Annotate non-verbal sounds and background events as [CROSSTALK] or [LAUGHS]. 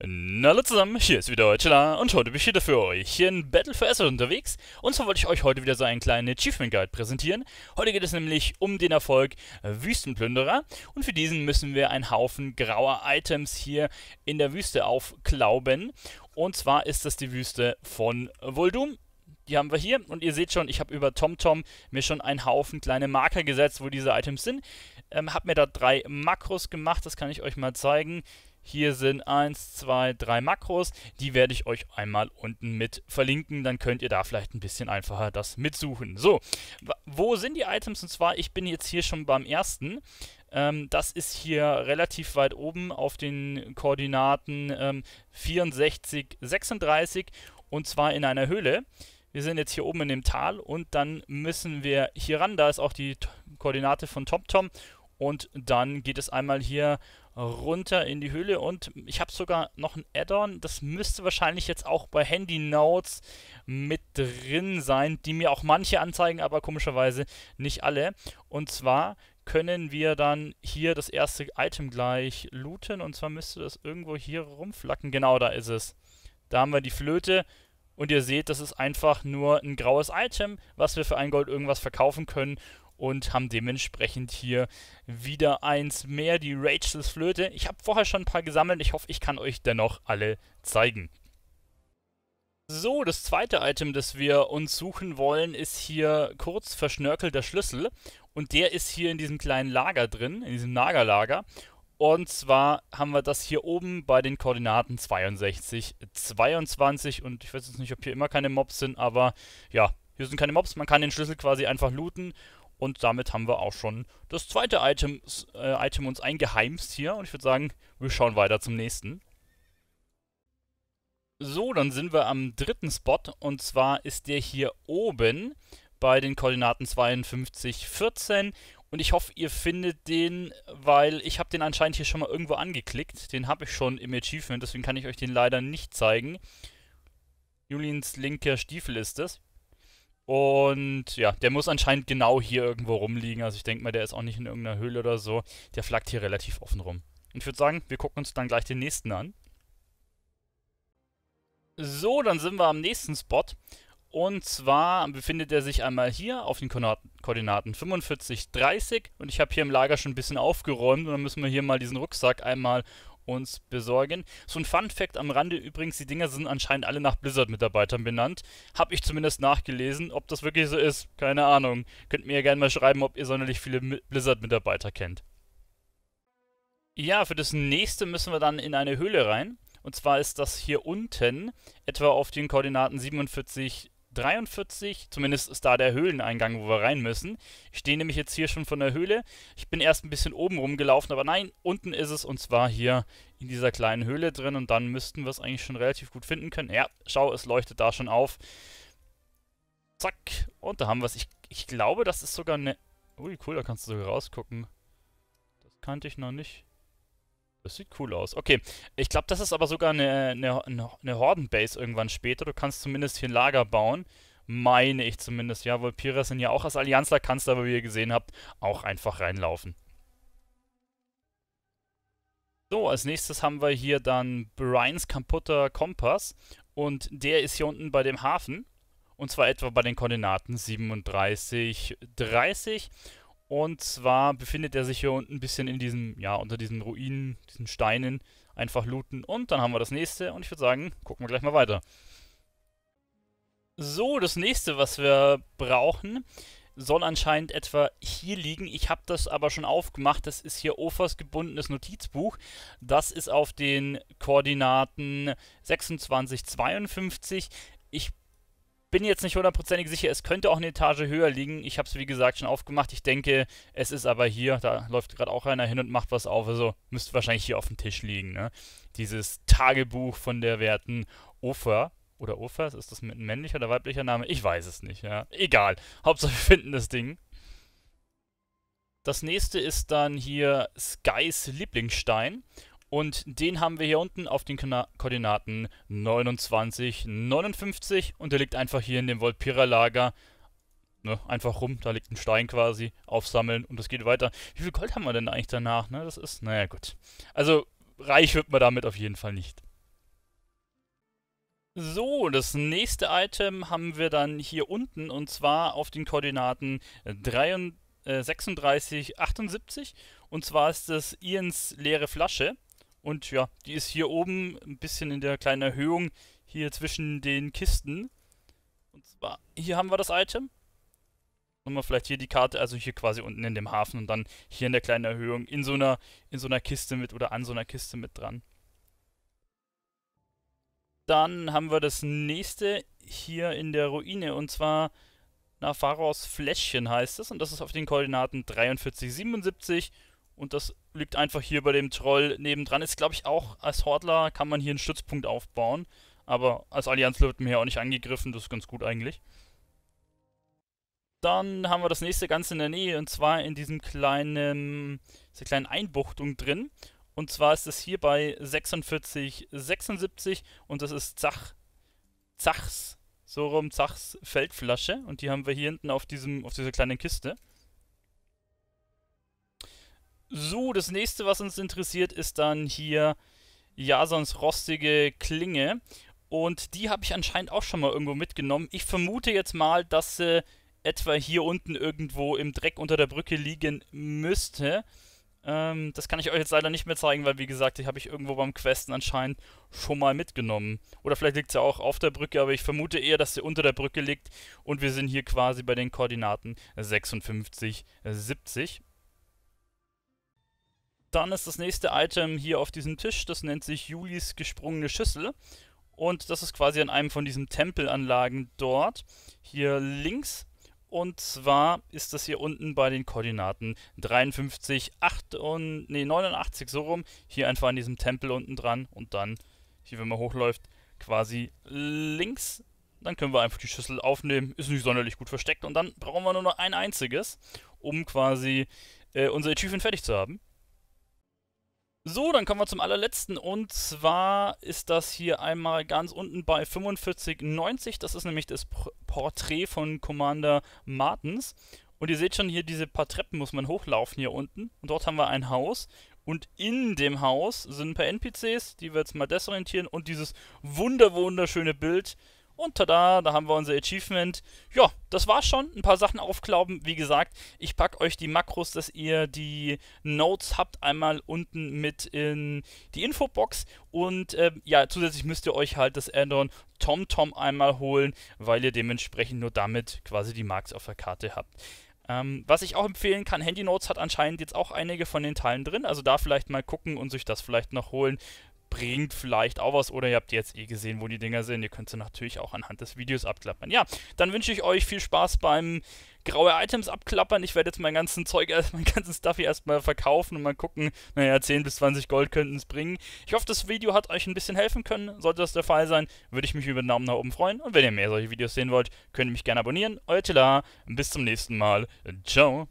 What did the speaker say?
Na hallo zusammen, hier ist wieder Chilla und heute bin ich wieder für euch hier in Battle for Azeroth unterwegs und zwar wollte ich euch heute wieder so einen kleinen Achievement Guide präsentieren. Heute geht es nämlich um den Erfolg äh, Wüstenplünderer und für diesen müssen wir einen Haufen grauer Items hier in der Wüste aufklauben und zwar ist das die Wüste von Voldum die haben wir hier. Und ihr seht schon, ich habe über TomTom mir schon einen Haufen kleine Marker gesetzt, wo diese Items sind. Ähm, habe mir da drei Makros gemacht, das kann ich euch mal zeigen. Hier sind 1, 2, 3 Makros, die werde ich euch einmal unten mit verlinken, dann könnt ihr da vielleicht ein bisschen einfacher das mitsuchen. So, wo sind die Items? Und zwar, ich bin jetzt hier schon beim ersten. Ähm, das ist hier relativ weit oben auf den Koordinaten ähm, 64, 36 und zwar in einer Höhle. Wir sind jetzt hier oben in dem Tal und dann müssen wir hier ran, da ist auch die Koordinate von TomTom -Tom und dann geht es einmal hier runter in die Höhle und ich habe sogar noch ein Add-on, das müsste wahrscheinlich jetzt auch bei Handy Notes mit drin sein, die mir auch manche anzeigen, aber komischerweise nicht alle. Und zwar können wir dann hier das erste Item gleich looten und zwar müsste das irgendwo hier rumflacken. Genau, da ist es. Da haben wir die Flöte und ihr seht, das ist einfach nur ein graues Item, was wir für ein Gold irgendwas verkaufen können und haben dementsprechend hier wieder eins mehr, die Rachels Flöte. Ich habe vorher schon ein paar gesammelt, ich hoffe, ich kann euch dennoch alle zeigen. So, das zweite Item, das wir uns suchen wollen, ist hier kurz verschnörkelter Schlüssel und der ist hier in diesem kleinen Lager drin, in diesem Nagerlager. Und zwar haben wir das hier oben bei den Koordinaten 62, 22 und ich weiß jetzt nicht, ob hier immer keine Mobs sind, aber ja, hier sind keine Mobs. Man kann den Schlüssel quasi einfach looten und damit haben wir auch schon das zweite Items, äh, Item uns eingeheimst hier. Und ich würde sagen, wir schauen weiter zum nächsten. So, dann sind wir am dritten Spot. Und zwar ist der hier oben bei den Koordinaten 52, 14. Und ich hoffe, ihr findet den, weil ich habe den anscheinend hier schon mal irgendwo angeklickt. Den habe ich schon im Achievement, deswegen kann ich euch den leider nicht zeigen. Juliens linker Stiefel ist es. Und ja, der muss anscheinend genau hier irgendwo rumliegen. Also ich denke mal, der ist auch nicht in irgendeiner Höhle oder so. Der flackt hier relativ offen rum. Und ich würde sagen, wir gucken uns dann gleich den nächsten an. So, dann sind wir am nächsten Spot. Und zwar befindet er sich einmal hier auf den Koordinaten 45, 30. Und ich habe hier im Lager schon ein bisschen aufgeräumt. Und dann müssen wir hier mal diesen Rucksack einmal uns besorgen. So ein Fun-Fact am Rande übrigens: die Dinger sind anscheinend alle nach Blizzard-Mitarbeitern benannt. Hab ich zumindest nachgelesen. Ob das wirklich so ist, keine Ahnung. Könnt mir ja gerne mal schreiben, ob ihr sonderlich viele Blizzard-Mitarbeiter kennt. Ja, für das nächste müssen wir dann in eine Höhle rein. Und zwar ist das hier unten, etwa auf den Koordinaten 47, 43, zumindest ist da der Höhleneingang, wo wir rein müssen. Ich stehe nämlich jetzt hier schon von der Höhle. Ich bin erst ein bisschen oben rumgelaufen, aber nein, unten ist es und zwar hier in dieser kleinen Höhle drin und dann müssten wir es eigentlich schon relativ gut finden können. Ja, schau, es leuchtet da schon auf. Zack, und da haben wir es. Ich, ich glaube, das ist sogar eine... Ui, cool, da kannst du sogar rausgucken. Das kannte ich noch nicht. Das sieht cool aus. Okay, ich glaube, das ist aber sogar eine, eine, eine Hordenbase irgendwann später. Du kannst zumindest hier ein Lager bauen. Meine ich zumindest. Ja, Volpira sind ja auch als Allianzler, kannst du aber, wie ihr gesehen habt, auch einfach reinlaufen. So, als nächstes haben wir hier dann Brian's kaputter Kompass. Und der ist hier unten bei dem Hafen. Und zwar etwa bei den Koordinaten 37, 30. Und zwar befindet er sich hier unten ein bisschen in diesem, ja, unter diesen Ruinen, diesen Steinen. Einfach looten und dann haben wir das nächste und ich würde sagen, gucken wir gleich mal weiter. So, das nächste, was wir brauchen, soll anscheinend etwa hier liegen. Ich habe das aber schon aufgemacht. Das ist hier Ofers gebundenes Notizbuch. Das ist auf den Koordinaten 26, 52. Ich bin jetzt nicht hundertprozentig sicher, es könnte auch eine Etage höher liegen. Ich habe es wie gesagt schon aufgemacht. Ich denke, es ist aber hier, da läuft gerade auch einer hin und macht was auf. Also müsste wahrscheinlich hier auf dem Tisch liegen. Ne? Dieses Tagebuch von der werten Ofer. Oder Ofers, ist das ein männlicher oder weiblicher Name? Ich weiß es nicht, ja. Egal. Hauptsache wir finden das Ding. Das nächste ist dann hier Skys Lieblingsstein. Und den haben wir hier unten auf den Koordinaten 29, 59 und der liegt einfach hier in dem Volpira-Lager. Ne, einfach rum, da liegt ein Stein quasi, aufsammeln und das geht weiter. Wie viel Gold haben wir denn eigentlich danach? Ne, das ist, naja gut. Also reich wird man damit auf jeden Fall nicht. So, das nächste Item haben wir dann hier unten und zwar auf den Koordinaten 33, 36, 78 und zwar ist das Ians leere Flasche. Und ja, die ist hier oben ein bisschen in der kleinen Erhöhung hier zwischen den Kisten. Und zwar, hier haben wir das Item. Und wir vielleicht hier die Karte, also hier quasi unten in dem Hafen und dann hier in der kleinen Erhöhung in so einer, in so einer Kiste mit oder an so einer Kiste mit dran. Dann haben wir das nächste hier in der Ruine und zwar Navaros Fläschchen heißt es und das ist auf den Koordinaten 43, 77 und das liegt einfach hier bei dem Troll nebendran. Ist, glaube ich, auch als Hortler kann man hier einen Stützpunkt aufbauen. Aber als Allianz wird mir hier auch nicht angegriffen. Das ist ganz gut eigentlich. Dann haben wir das nächste ganz in der Nähe. Und zwar in diesem kleinen, dieser kleinen Einbuchtung drin. Und zwar ist es hier bei 4676. Und das ist Zach, Zachs. So rum Zachs Feldflasche. Und die haben wir hier hinten auf, diesem, auf dieser kleinen Kiste. So, das nächste, was uns interessiert, ist dann hier Jasons rostige Klinge. Und die habe ich anscheinend auch schon mal irgendwo mitgenommen. Ich vermute jetzt mal, dass sie etwa hier unten irgendwo im Dreck unter der Brücke liegen müsste. Ähm, das kann ich euch jetzt leider nicht mehr zeigen, weil wie gesagt, die habe ich irgendwo beim Questen anscheinend schon mal mitgenommen. Oder vielleicht liegt sie auch auf der Brücke, aber ich vermute eher, dass sie unter der Brücke liegt. Und wir sind hier quasi bei den Koordinaten 56, 70. Dann ist das nächste Item hier auf diesem Tisch, das nennt sich Julis gesprungene Schüssel. Und das ist quasi an einem von diesen Tempelanlagen dort, hier links. Und zwar ist das hier unten bei den Koordinaten 53, 8 und, nee, 89 so rum. Hier einfach an diesem Tempel unten dran und dann, hier wenn man hochläuft, quasi links. Dann können wir einfach die Schüssel aufnehmen. Ist nicht sonderlich gut versteckt. Und dann brauchen wir nur noch ein einziges, um quasi äh, unser Achievement fertig zu haben. So, dann kommen wir zum allerletzten und zwar ist das hier einmal ganz unten bei 4590, das ist nämlich das Porträt von Commander Martens und ihr seht schon hier diese paar Treppen muss man hochlaufen hier unten und dort haben wir ein Haus und in dem Haus sind ein paar NPCs, die wir jetzt mal desorientieren und dieses wunder wunderschöne Bild, und tada, da haben wir unser Achievement. Ja, das war's schon. Ein paar Sachen aufklauben. Wie gesagt, ich packe euch die Makros, dass ihr die Notes habt, einmal unten mit in die Infobox. Und äh, ja, zusätzlich müsst ihr euch halt das Addon TomTom einmal holen, weil ihr dementsprechend nur damit quasi die Marks auf der Karte habt. Ähm, was ich auch empfehlen kann, Handy Notes hat anscheinend jetzt auch einige von den Teilen drin, also da vielleicht mal gucken und sich das vielleicht noch holen bringt vielleicht auch was oder ihr habt jetzt eh gesehen, wo die Dinger sind. Ihr könnt sie natürlich auch anhand des Videos abklappern. Ja, dann wünsche ich euch viel Spaß beim graue Items abklappern. Ich werde jetzt mein ganzen Zeug, [LAUGHS] mein ganzen Stuff hier erstmal verkaufen und mal gucken. Naja, 10 bis 20 Gold könnten es bringen. Ich hoffe, das Video hat euch ein bisschen helfen können. Sollte das der Fall sein, würde ich mich über den Daumen nach oben freuen. Und wenn ihr mehr solche Videos sehen wollt, könnt ihr mich gerne abonnieren. Euer Tila, bis zum nächsten Mal. Ciao.